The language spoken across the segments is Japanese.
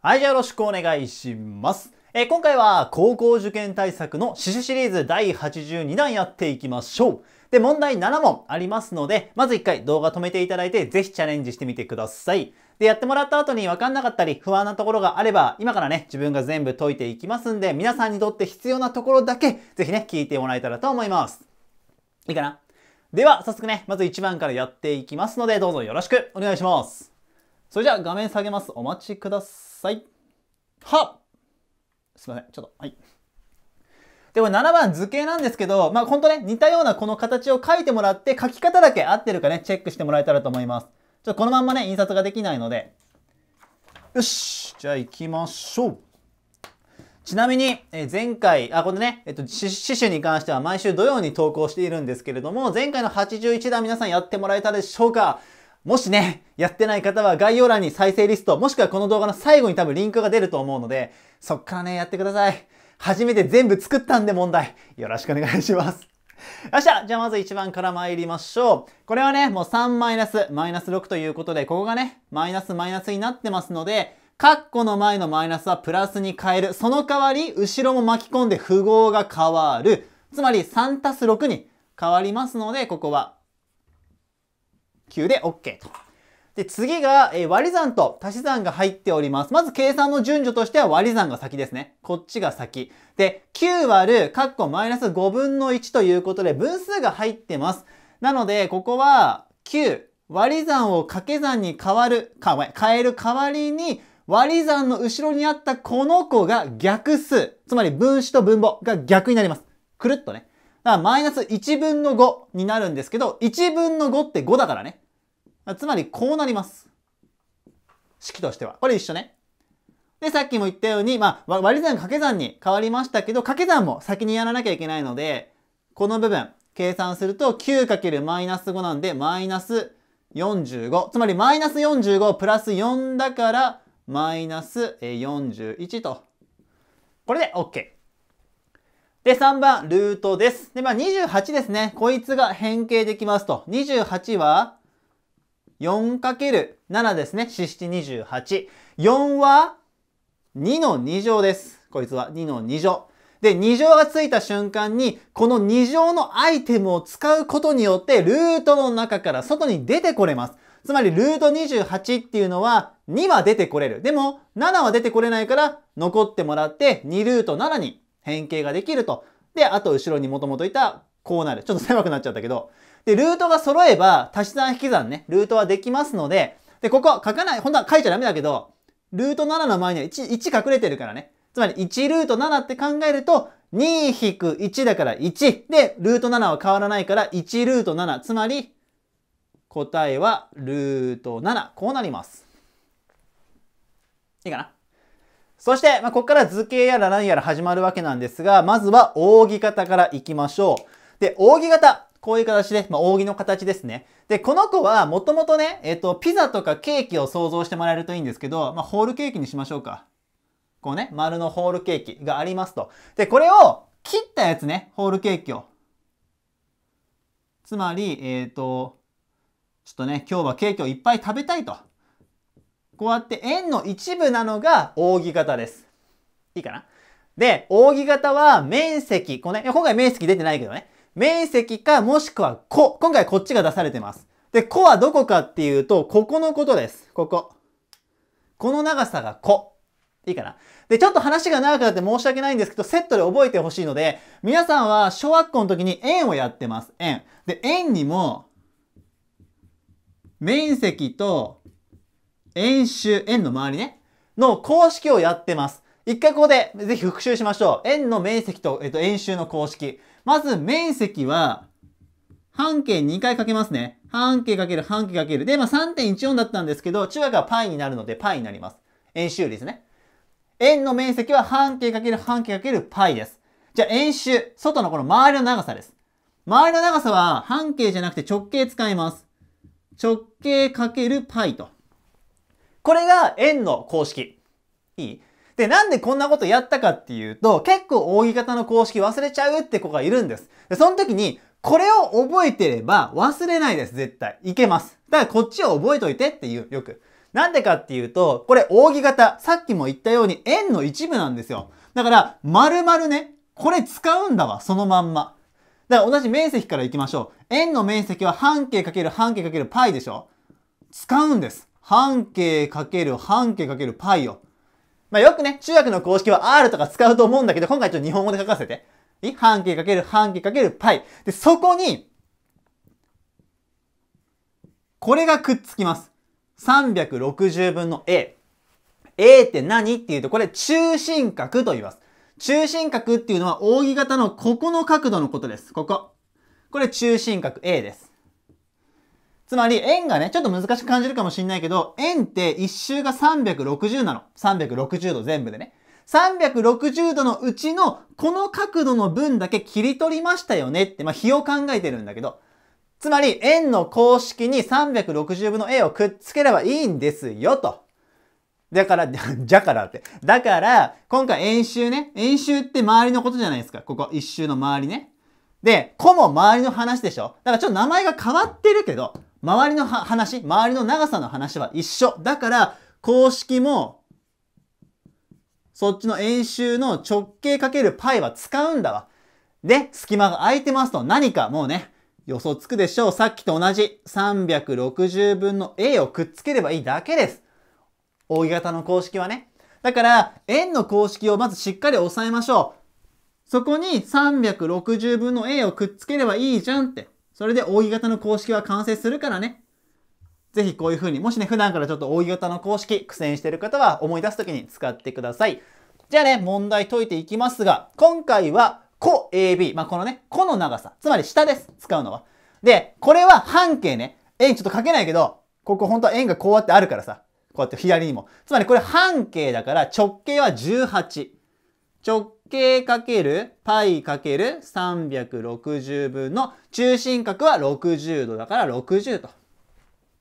はい、じゃよろしくお願いします。えー、今回は高校受験対策の詩旨シリーズ第82弾やっていきましょう。で、問題7問ありますので、まず1回動画止めていただいて、ぜひチャレンジしてみてください。で、やってもらった後に分かんなかったり、不安なところがあれば、今からね、自分が全部解いていきますんで、皆さんにとって必要なところだけ、ぜひね、聞いてもらえたらと思います。いいかなでは、早速ね、まず1番からやっていきますので、どうぞよろしくお願いします。それじゃあ、画面下げます。お待ちください。さい。はすいません。ちょっと、はい。で、これ7番図形なんですけど、まあほんとね、似たようなこの形を書いてもらって、書き方だけ合ってるかね、チェックしてもらえたらと思います。ちょっとこのまんまね、印刷ができないので。よしじゃあ行きましょうちなみに、え前回、あ、このね、えっと、死守に関しては毎週土曜に投稿しているんですけれども、前回の81段皆さんやってもらえたでしょうかもしね、やってない方は概要欄に再生リスト、もしくはこの動画の最後に多分リンクが出ると思うので、そっからね、やってください。初めて全部作ったんで問題。よろしくお願いします。よっしゃじゃあまず1番から参りましょう。これはね、もう3マイナス、マイナス6ということで、ここがね、マイナスマイナスになってますので、カッコの前のマイナスはプラスに変える。その代わり、後ろも巻き込んで符号が変わる。つまり3たす6に変わりますので、ここは9で OK と。で、次が、え割り算と足し算が入っております。まず計算の順序としては割り算が先ですね。こっちが先。で、9割る、カッコマイナス5分の1ということで分数が入ってます。なので、ここは9割り算を掛け算に変わる、変える代わりに割り算の後ろにあったこの子が逆数。つまり分子と分母が逆になります。くるっとね。だからマイナス1分の5になるんですけど、1分の5って5だからね。つまりこうなります。式としては。これ一緒ね。で、さっきも言ったように、まあ、割り算掛け算に変わりましたけど、掛け算も先にやらなきゃいけないので、この部分、計算すると 9× マイナス5なんで、マイナス45。つまり、マイナス45プラス4だから、マイナス41と。これで OK。で、3番、ルートです。で、まあ、28ですね。こいつが変形できますと。28は 4×7 ですね。4、7、28。4は2の2乗です。こいつは2の2乗。で、2乗がついた瞬間に、この2乗のアイテムを使うことによって、ルートの中から外に出てこれます。つまり、ルート28っていうのは、2は出てこれる。でも、7は出てこれないから、残ってもらって、2ルート7に変形ができると。で、あと後ろにもともといたこうなる。ちょっと狭くなっちゃったけど。で、ルートが揃えば、足し算引き算ね、ルートはできますので、で、ここは書かない、本当は書いちゃダメだけど、ルート7の前には 1, 1隠れてるからね。つまり1ルート7って考えると、2-1だから1。で、ルート7は変わらないから1ルート7。つまり、答えはルート7。こうなります。いいかなそして、まあ、ここから図形やら何やら始まるわけなんですが、まずは扇形からいきましょう。で、扇形。こういう形で、まあ、扇の形ですね。で、この子は、もともとね、えっ、ー、と、ピザとかケーキを想像してもらえるといいんですけど、まあ、ホールケーキにしましょうか。こうね、丸のホールケーキがありますと。で、これを切ったやつね、ホールケーキを。つまり、えっ、ー、と、ちょっとね、今日はケーキをいっぱい食べたいと。こうやって円の一部なのが扇形です。いいかなで、扇形は面積、これ、ね、今回面積出てないけどね、面積かもしくは個。今回こっちが出されてます。で、個はどこかっていうと、ここのことです。ここ。この長さが個。いいかなで、ちょっと話が長くなって申し訳ないんですけど、セットで覚えてほしいので、皆さんは小学校の時に円をやってます。円。で、円にも、面積と演習、円の周りね、の公式をやってます。一回ここでぜひ復習しましょう。円の面積と、えっと、円周の公式。まず面積は、半径2回かけますね。半径かける半径かける。で、まあ、3.14だったんですけど、中学は π になるので π になります。円周ですね。円の面積は半径かける半径かける π です。じゃあ円周、外のこの周りの長さです。周りの長さは半径じゃなくて直径使います。直径かける π と。これが円の公式。いいで、なんでこんなことやったかっていうと、結構扇形の公式忘れちゃうって子がいるんです。で、その時に、これを覚えてれば忘れないです、絶対。いけます。だからこっちを覚えといてっていう、よく。なんでかっていうと、これ扇形、さっきも言ったように円の一部なんですよ。だから、丸々ね、これ使うんだわ、そのまんま。だから同じ面積からいきましょう。円の面積は半径かける半径かける π でしょ使うんです。半径かける半径かける π を。まあ、よくね、中学の公式は R とか使うと思うんだけど、今回ちょっと日本語で書かせて。い半径かける半径かける π。で、そこに、これがくっつきます。360分の A。A って何っていうと、これ中心角と言います。中心角っていうのは扇形のここの角度のことです。ここ。これ中心角 A です。つまり円がね、ちょっと難しく感じるかもしんないけど、円って一周が360なの。360度全部でね。360度のうちのこの角度の分だけ切り取りましたよねって、まあ、比を考えてるんだけど、つまり円の公式に360分の A をくっつければいいんですよと。だから、じゃからって。だから、今回円周ね。円周って周りのことじゃないですか。ここ、一周の周りね。で、子も周りの話でしょだからちょっと名前が変わってるけど、周りの話、周りの長さの話は一緒。だから、公式も、そっちの円周の直径かける π は使うんだわ。で、隙間が空いてますと何かもうね、予想つくでしょう。さっきと同じ360分の a をくっつければいいだけです。扇形の公式はね。だから、円の公式をまずしっかり押さえましょう。そこに360分の a をくっつければいいじゃんって。それで扇形の公式は完成するからね。ぜひこういう風に、もしね、普段からちょっと扇形の公式苦戦してる方は思い出す時に使ってください。じゃあね、問題解いていきますが、今回は、弧 AB。まあ、このね、弧の長さ。つまり下です。使うのは。で、これは半径ね。円ちょっと書けないけど、ここ本当は円がこうやってあるからさ。こうやって左にも。つまりこれ半径だから直径は18。直径 ×π×360 分の中心角は60度だから60と。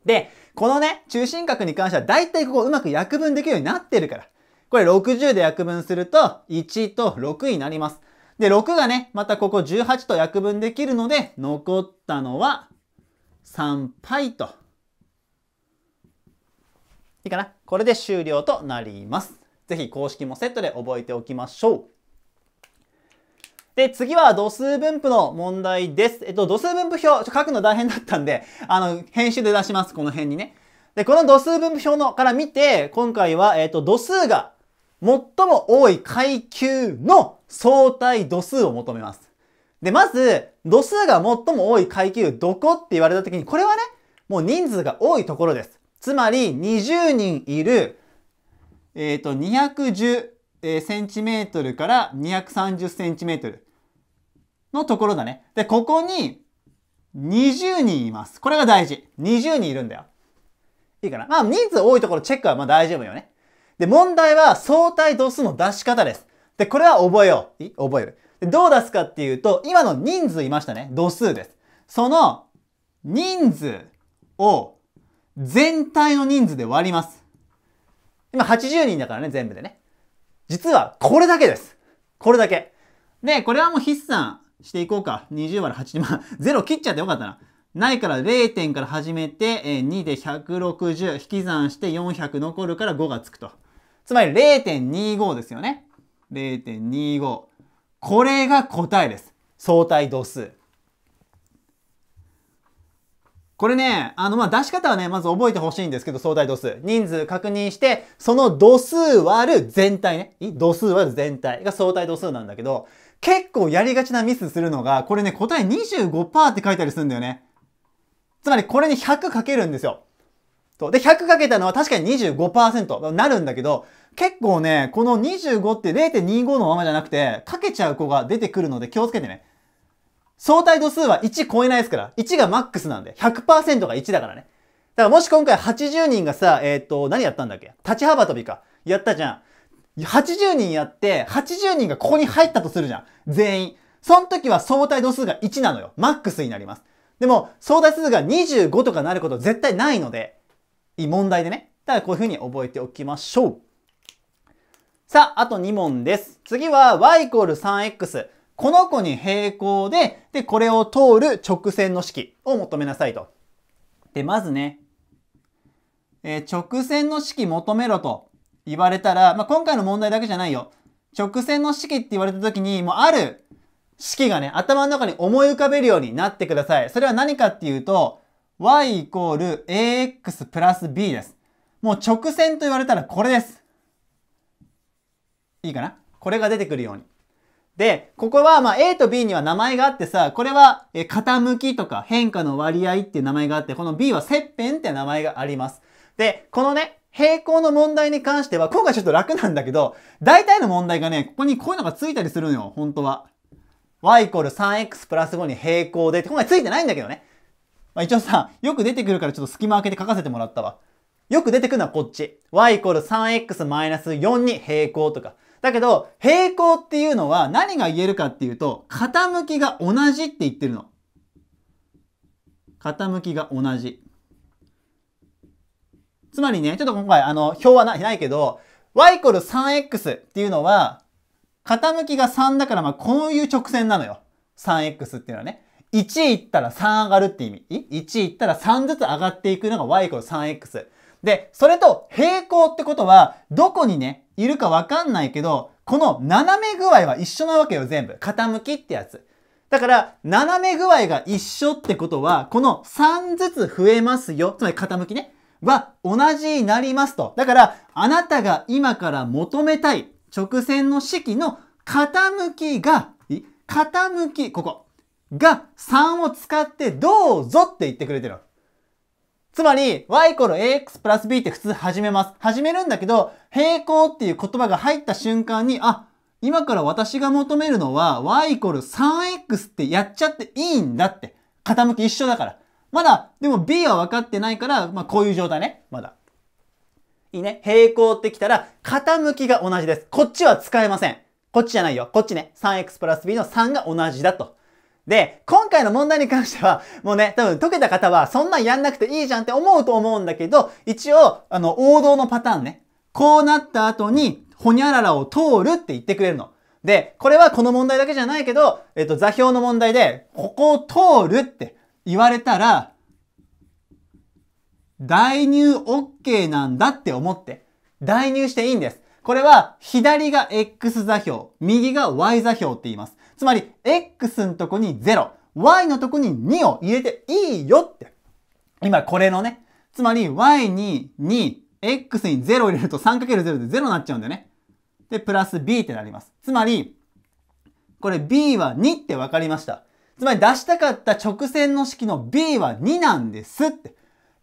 で、このね、中心角に関しては大体ここうまく約分できるようになってるから。これ60で約分すると1と6になります。で、6がね、またここ18と約分できるので、残ったのは 3π と。いいかなこれで終了となります。ぜひ公式もセットで覚えておきましょう。で、次は度数分布の問題です。えっと、度数分布表、ちょ書くの大変だったんで、あの、編集で出します。この辺にね。で、この度数分布表のから見て、今回は、えっと、度数が最も多い階級の相対度数を求めます。で、まず、度数が最も多い階級、どこって言われた時に、これはね、もう人数が多いところです。つまり、20人いる、えっ、ー、と、210、えー、センチメートルから230センチメートル。のところだね。で、ここに20人います。これが大事。20人いるんだよ。いいかなまあ、人数多いところチェックはまあ大丈夫よね。で、問題は相対度数の出し方です。で、これは覚えよう。い覚える。どう出すかっていうと、今の人数いましたね。度数です。その人数を全体の人数で割ります。今80人だからね、全部でね。実はこれだけです。これだけ。で、これはもう筆算していこうか。20割8、万。あ、0切っちゃってよかったな。ないから0点から始めて、え2で160、引き算して400残るから5がつくと。つまり0.25ですよね。0.25。これが答えです。相対度数。これね、あの、ま、出し方はね、まず覚えてほしいんですけど、相対度数。人数確認して、その度数割る全体ね。度数割る全体が相対度数なんだけど、結構やりがちなミスするのが、これね、答え25%って書いたりするんだよね。つまりこれに100かけるんですよ。とで、100かけたのは確かに25%なるんだけど、結構ね、この25って0.25のままじゃなくて、かけちゃう子が出てくるので気をつけてね。相対度数は1超えないですから、1がマックスなんで、100%が1だからね。だからもし今回80人がさ、えっ、ー、と、何やったんだっけ立ち幅跳びか。やったじゃん。80人やって、80人がここに入ったとするじゃん。全員。その時は相対度数が1なのよ。マックスになります。でも、相対数が25とかなること絶対ないので、いい問題でね。だからこういうふうに覚えておきましょう。さあ、あと2問です。次は y イコール 3x。この子に平行で、で、これを通る直線の式を求めなさいと。で、まずね、えー、直線の式求めろと。言われたら、まあ、今回の問題だけじゃないよ。直線の式って言われた時に、もうある式がね、頭の中に思い浮かべるようになってください。それは何かっていうと、y イコール ax プラス b です。もう直線と言われたらこれです。いいかなこれが出てくるように。で、ここはまあ A と B には名前があってさ、これはえ、傾きとか変化の割合っていう名前があって、この B は切片って名前があります。で、このね、平行の問題に関しては、今回ちょっと楽なんだけど、大体の問題がね、ここにこういうのがついたりするのよ、本当は。y イコール 3x プラス5に平行でって、今回ついてないんだけどね。まあ、一応さ、よく出てくるからちょっと隙間開けて書かせてもらったわ。よく出てくるのはこっち。y イコール 3x-4 に平行とか。だけど、平行っていうのは何が言えるかっていうと、傾きが同じって言ってるの。傾きが同じ。つまりね、ちょっと今回、あの、表はないけど、y イコール 3x っていうのは、傾きが3だから、まあ、こういう直線なのよ。3x っていうのはね。1いったら3上がるって意味。1いったら3ずつ上がっていくのが y イコール 3x。で、それと平行ってことは、どこにね、いるかわかんないけど、この斜め具合は一緒なわけよ、全部。傾きってやつ。だから、斜め具合が一緒ってことは、この3ずつ増えますよ。つまり傾きね。は同じになりますと。だから、あなたが今から求めたい直線の式の傾きが、傾き、ここ、が3を使ってどうぞって言ってくれてる。つまり、y イコール ax プラス b って普通始めます。始めるんだけど、平行っていう言葉が入った瞬間に、あ、今から私が求めるのは y イコール 3x ってやっちゃっていいんだって。傾き一緒だから。まだ、でも B は分かってないから、まあこういう状態ね。まだ。いいね。平行ってきたら、傾きが同じです。こっちは使えません。こっちじゃないよ。こっちね。3x プラス b の3が同じだと。で、今回の問題に関しては、もうね、多分解けた方は、そんなんやんなくていいじゃんって思うと思うんだけど、一応、あの、王道のパターンね。こうなった後に、ほにゃららを通るって言ってくれるの。で、これはこの問題だけじゃないけど、えっと、座標の問題で、ここを通るって、言われたら、代入 OK なんだって思って、代入していいんです。これは、左が X 座標、右が Y 座標って言います。つまり、X のとこに0、Y のとこに2を入れていいよって。今これのね。つまり、Y に2、X に0を入れると 3×0 で0になっちゃうんだよね。で、プラス B ってなります。つまり、これ B は2って分かりました。つまり出したかった直線の式の B は2なんですって。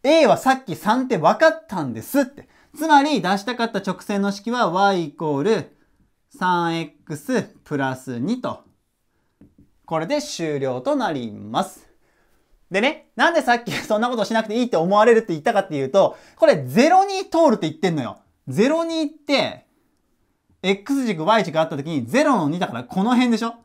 A はさっき3って分かったんですって。つまり出したかった直線の式は y イコール 3x プラス2と。これで終了となります。でね、なんでさっきそんなことしなくていいって思われるって言ったかっていうと、これ0に通るって言ってんのよ。0に行って、x 軸 y 軸あった時に0の2だからこの辺でしょ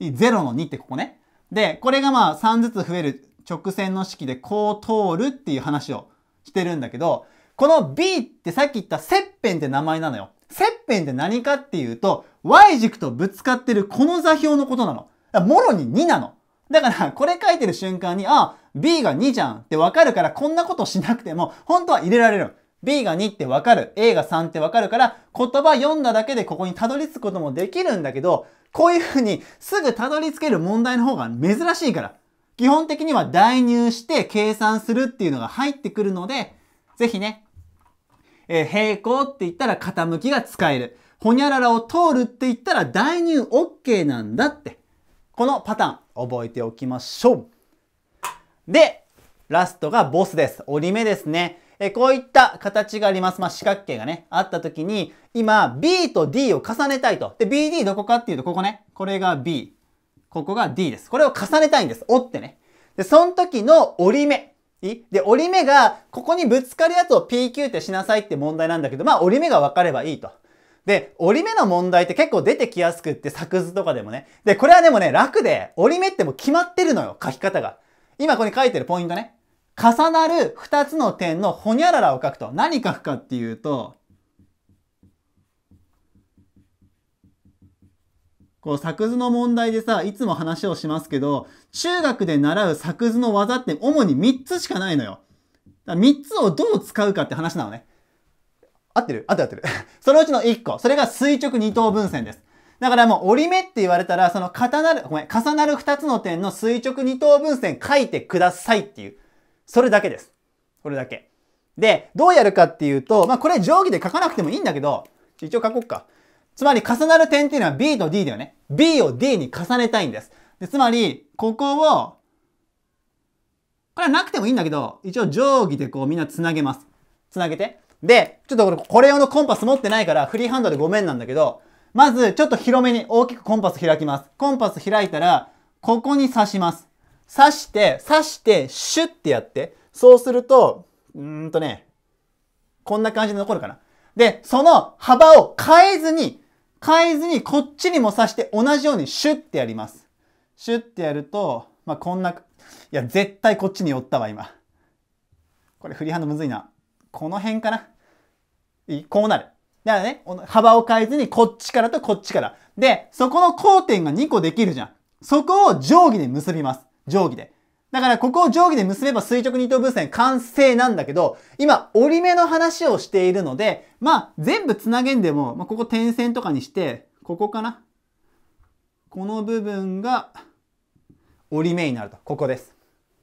?0 の2ってここね。で、これがまあ3ずつ増える直線の式でこう通るっていう話をしてるんだけど、この B ってさっき言った切片って名前なのよ。切片って何かっていうと、Y 軸とぶつかってるこの座標のことなの。もろに2なの。だから、これ書いてる瞬間に、あ、B が2じゃんってわかるから、こんなことしなくても、本当は入れられる。B が2ってわかる。A が3ってわかるから、言葉読んだだけでここにたどり着くこともできるんだけど、こういうふうにすぐたどり着ける問題の方が珍しいから、基本的には代入して計算するっていうのが入ってくるので、ぜひね、えー、平行って言ったら傾きが使える。ほにゃららを通るって言ったら代入 OK なんだって。このパターン覚えておきましょう。で、ラストがボスです。折り目ですね。えこういった形があります。まあ、四角形がね、あった時に、今、B と D を重ねたいと。で、BD どこかっていうと、ここね。これが B。ここが D です。これを重ねたいんです。折ってね。で、その時の折り目。で、折り目が、ここにぶつかるやつを PQ ってしなさいって問題なんだけど、まあ折り目が分かればいいと。で、折り目の問題って結構出てきやすくって、作図とかでもね。で、これはでもね、楽で、折り目ってもう決まってるのよ、書き方が。今ここに書いてるポイントね。重なる2つの点のほにゃららを書くと何書くかっていうとこう作図の問題でさいつも話をしますけど中学で習う作図の技って主に3つしかないのよ。三3つをどう使うかって話なのね。合ってる合ってる合ってる。そのうちの1個。それが垂直二等分線です。だからもう折り目って言われたら、その重なる、ごめん、重なる2つの点の垂直二等分線書いてくださいっていう。それだけです。これだけ。で、どうやるかっていうと、まあこれ定規で書かなくてもいいんだけど、一応書こうか。つまり重なる点っていうのは B と D だよね。B を D に重ねたいんです。でつまり、ここを、これはなくてもいいんだけど、一応定規でこうみんな繋げます。繋げて。で、ちょっとこれ、これ用のコンパス持ってないから、フリーハンドでごめんなんだけど、まず、ちょっと広めに大きくコンパス開きます。コンパス開いたら、ここに刺します。刺して、刺して、シュってやって。そうすると、うんとね、こんな感じで残るかな。で、その幅を変えずに、変えずにこっちにも刺して同じようにシュってやります。シュってやると、まあ、こんな、いや、絶対こっちに寄ったわ、今。これ振り幅ハンドむずいな。この辺かな。こうなる。だからね、幅を変えずにこっちからとこっちから。で、そこの交点が2個できるじゃん。そこを定規で結びます。定規で。だからここを定規で結べば垂直二等分線完成なんだけど、今折り目の話をしているので、まあ全部つなげんでも、まあ、ここ点線とかにして、ここかな。この部分が折り目になると。ここです。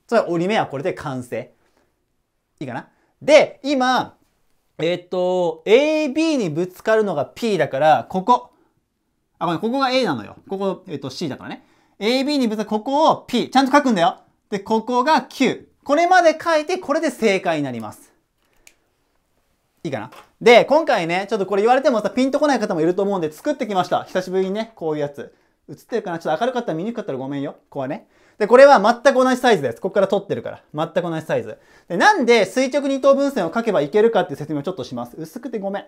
それ折り目はこれで完成。いいかなで、今、えー、っと、AB にぶつかるのが P だから、ここ。あ、ごめん、ここが A なのよ。ここ、えー、っと C だからね。AB にぶつここを P。ちゃんと書くんだよ。で、ここが Q。これまで書いて、これで正解になります。いいかなで、今回ね、ちょっとこれ言われてもさ、ピンとこない方もいると思うんで、作ってきました。久しぶりにね、こういうやつ。映ってるかなちょっと明るかったら見にくかったらごめんよ。ここはね。で、これは全く同じサイズです。ここから撮ってるから。全く同じサイズ。で、なんで垂直二等分線を書けばいけるかっていう説明をちょっとします。薄くてごめん。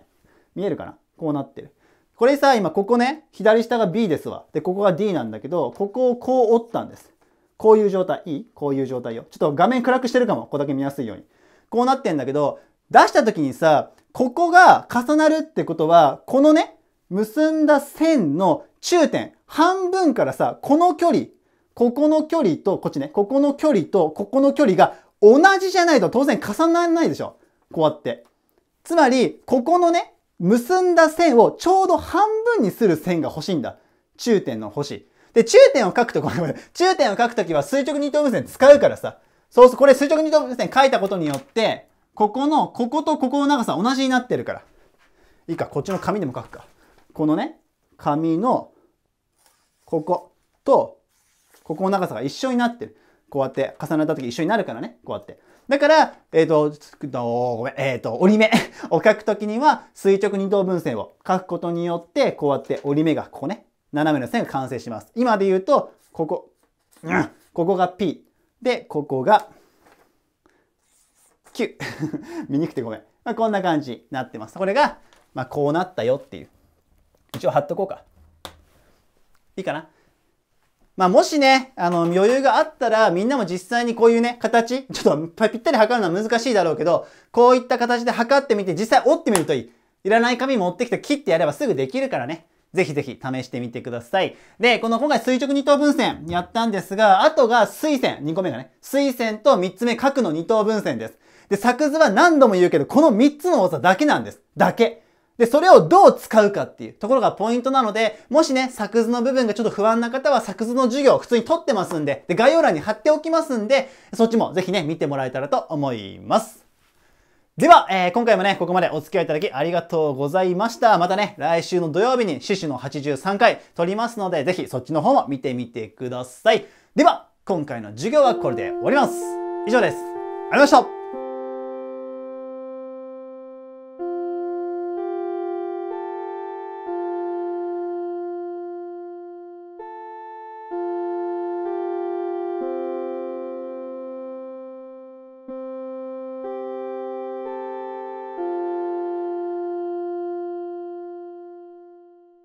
見えるかなこうなってる。これさ、今ここね、左下が B ですわ。で、ここが D なんだけど、ここをこう折ったんです。こういう状態。いいこういう状態よ。ちょっと画面暗くしてるかも。ここだけ見やすいように。こうなってんだけど、出した時にさ、ここが重なるってことは、このね、結んだ線の中点、半分からさ、この距離、ここの距離と、こっちね、ここの距離と、ここの距離が同じじゃないと当然重ならないでしょ。こうやって。つまり、ここのね、結んだ線をちょうど半分にする線が欲しいんだ。中点の星。で、中点を書くと、これ、中点を書くときは垂直二等分線使うからさ。そうそう、これ垂直二等分線書いたことによって、ここの、こことここの長さ同じになってるから。いいか、こっちの紙でも書くか。このね、紙の、ここと、ここの長さが一緒になってる。こうやって重なった時一緒になるからね。こうやって。だから、えっ、ー、と、ごめん、えっ、ー、と、折り目を 書くときには垂直二等分線を書くことによって、こうやって折り目が、ここね、斜めの線が完成します。今で言うと、ここ、うん、ここが P。で、ここが Q。見にくくてごめん。まあ、こんな感じになってます。これが、まあ、こうなったよっていう。一応貼っとこうか。いいかなまあ、もしね、あの、余裕があったら、みんなも実際にこういうね、形、ちょっとぴったり測るのは難しいだろうけど、こういった形で測ってみて、実際折ってみるといい。いらない紙持ってきて切ってやればすぐできるからね。ぜひぜひ試してみてください。で、この今回垂直二等分線やったんですが、あとが水線、二個目がね、水線と三つ目角の二等分線です。で、作図は何度も言うけど、この三つの多さだけなんです。だけ。で、それをどう使うかっていうところがポイントなので、もしね、作図の部分がちょっと不安な方は作図の授業普通に取ってますんで、で、概要欄に貼っておきますんで、そっちもぜひね、見てもらえたらと思います。では、えー、今回もね、ここまでお付き合いいただきありがとうございました。またね、来週の土曜日に趣旨の83回撮りますので、ぜひそっちの方も見てみてください。では、今回の授業はこれで終わります。以上です。ありがとうございました